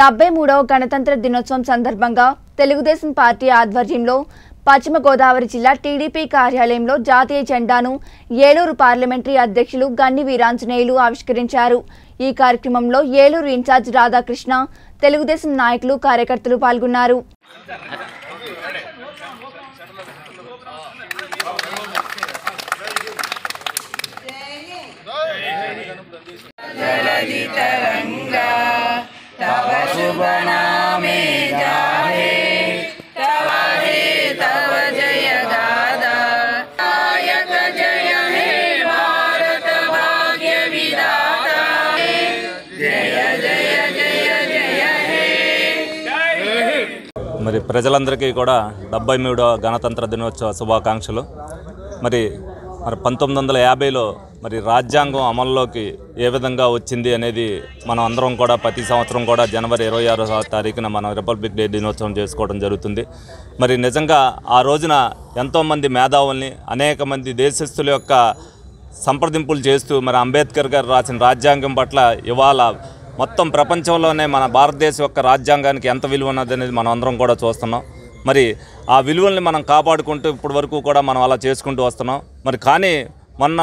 డెబ్బై మూడవ గణతంత్ర దినోత్సవం సందర్భంగా తెలుగుదేశం పార్టీ ఆధ్వర్యంలో పశ్చిమ గోదావరి జిల్లా టీడీపీ కార్యాలయంలో జాతీయ జెండాను ఏలూరు పార్లమెంటరీ అధ్యక్షులు గన్ని వీరాంజనేయులు ఆవిష్కరించారు ఈ కార్యక్రమంలో ఏలూరు ఇన్ఛార్జ్ రాధాకృష్ణ తెలుగుదేశం నాయకులు కార్యకర్తలు పాల్గొన్నారు జలధిత మరి ప్రజలందరికీ కూడా డెబ్బై మూడవ గణతంత్ర దినోత్సవ శుభాకాంక్షలు మరి మరి పంతొమ్మిది వందల యాభైలో మరి రాజ్యాంగం అమల్లోకి ఏ విధంగా వచ్చింది అనేది మనం అందరం కూడా ప్రతి సంవత్సరం కూడా జనవరి ఇరవై ఆరో తారీఖున మనం రిపబ్లిక్ డే దినోత్సవం చేసుకోవడం జరుగుతుంది మరి నిజంగా ఆ రోజున ఎంతోమంది మేధావుల్ని అనేక మంది దేశస్థుల యొక్క సంప్రదింపులు చేస్తూ మరి అంబేద్కర్ గారు రాసిన రాజ్యాంగం పట్ల ఇవాళ మొత్తం ప్రపంచంలోనే మన భారతదేశం యొక్క రాజ్యాంగానికి ఎంత విలువ ఉన్నది అనేది మనం అందరం కూడా చూస్తున్నాం మరి ఆ విలువల్ని మనం కాపాడుకుంటూ ఇప్పటి వరకు కూడా మనం అలా చేసుకుంటూ వస్తున్నాం మరి కానీ మొన్న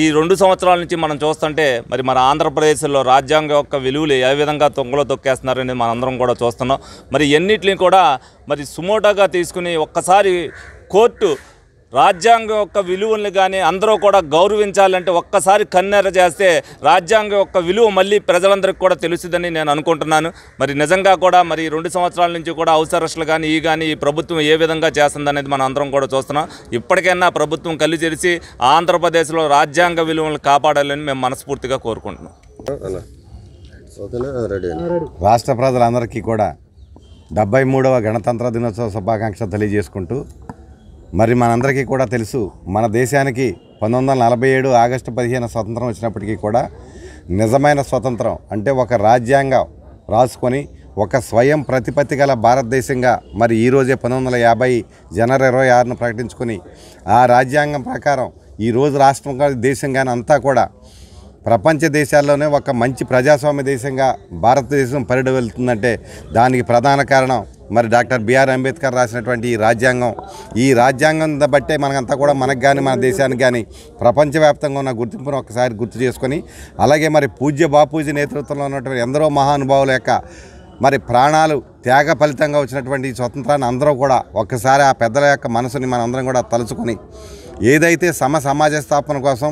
ఈ రెండు సంవత్సరాల నుంచి మనం చూస్తుంటే మరి మన ఆంధ్రప్రదేశ్లో రాజ్యాంగం యొక్క విలువలు ఏ విధంగా తొంగలో తొక్కేస్తున్నారు అనేది అందరం కూడా చూస్తున్నాం మరి ఎన్నిటిని కూడా మరి సుమోటాగా తీసుకుని ఒక్కసారి కోర్టు రాజ్యాంగం యొక్క విలువల్ని కానీ అందరూ కూడా గౌరవించాలంటే ఒక్కసారి కన్నెర చేస్తే రాజ్యాంగం యొక్క విలువ మళ్ళీ ప్రజలందరికీ కూడా తెలుస్తుందని నేను అనుకుంటున్నాను మరి నిజంగా కూడా మరి రెండు సంవత్సరాల నుంచి కూడా అవసరస్టులు కానీ ఈ కానీ ఈ ప్రభుత్వం ఏ విధంగా చేస్తుందనేది మనం అందరం కూడా చూస్తున్నాం ఇప్పటికైనా ప్రభుత్వం కళ్ళు తెరిచి ఆంధ్రప్రదేశ్లో రాజ్యాంగ విలువలను కాపాడాలని మేము మనస్ఫూర్తిగా కోరుకుంటున్నాం రాష్ట్ర ప్రజలందరికీ కూడా డెబ్బై మూడవ గణతంత్ర దినోత్సవ శుభాకాంక్షలు తెలియజేసుకుంటూ మరి మనందరికీ కూడా తెలుసు మన దేశానికి పంతొమ్మిది వందల నలభై ఏడు ఆగస్టు పదిహేను స్వతంత్రం వచ్చినప్పటికీ కూడా నిజమైన స్వతంత్రం అంటే ఒక రాజ్యాంగం రాసుకొని ఒక స్వయం ప్రతిపత్తి గల భారతదేశంగా మరి ఈరోజే పంతొమ్మిది వందల యాభై జనవరి ఇరవై ఆరును ప్రకటించుకొని ఆ రాజ్యాంగం ప్రకారం ఈరోజు రాష్ట్రం కానీ దేశం కానీ అంతా కూడా ప్రపంచ దేశాల్లోనే ఒక మంచి ప్రజాస్వామ్య దేశంగా భారతదేశం పరిడి వెళ్తుందంటే దానికి ప్రధాన కారణం మరి డాక్టర్ బిఆర్ అంబేద్కర్ రాసినటువంటి ఈ రాజ్యాంగం ఈ రాజ్యాంగం బట్టే మనకంతా కూడా మనకు కానీ మన దేశానికి కానీ ప్రపంచవ్యాప్తంగా ఉన్న గుర్తింపును ఒకసారి గుర్తు చేసుకొని అలాగే మరి పూజ్య బాపూజీ నేతృత్వంలో ఉన్నటువంటి ఎందరో మహానుభావుల యొక్క మరి ప్రాణాలు త్యాగ ఫలితంగా వచ్చినటువంటి స్వతంత్రాన్ని అందరూ కూడా ఒక్కసారి ఆ పెద్దల యొక్క మనసుని మనందరం కూడా తలుచుకొని ఏదైతే సమ సమాజ స్థాపన కోసం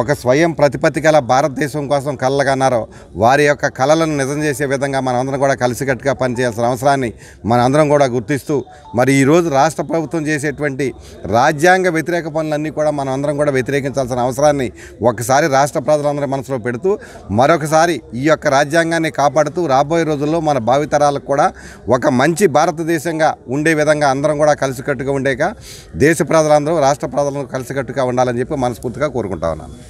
ఒక స్వయం ప్రతిపత్తి గల భారతదేశం కోసం కళ్ళగన్నారో వారి యొక్క కళలను నిజం చేసే విధంగా మనందరం కూడా కలిసికట్టుగా పనిచేయాల్సిన అవసరాన్ని మనందరం కూడా గుర్తిస్తూ మరి ఈరోజు రాష్ట్ర ప్రభుత్వం చేసేటువంటి రాజ్యాంగ వ్యతిరేక పనులన్నీ కూడా మనం అందరం కూడా వ్యతిరేకించాల్సిన అవసరాన్ని ఒకసారి రాష్ట్ర ప్రజలందరి మనసులో పెడుతూ మరొకసారి ఈ యొక్క రాజ్యాంగాన్ని కాపాడుతూ రాబోయే రోజుల్లో మన భావితరాలకు కూడా ఒక మంచి భారతదేశంగా ఉండే విధంగా అందరం కూడా కలిసికట్టుగా ఉండేక దేశ ప్రజలందరూ రాష్ట్ర ప్రజలను కలిసికట్టుగా ఉండాలని చెప్పి మనస్ఫూర్తిగా కోరుకుంటా ఉన్నాను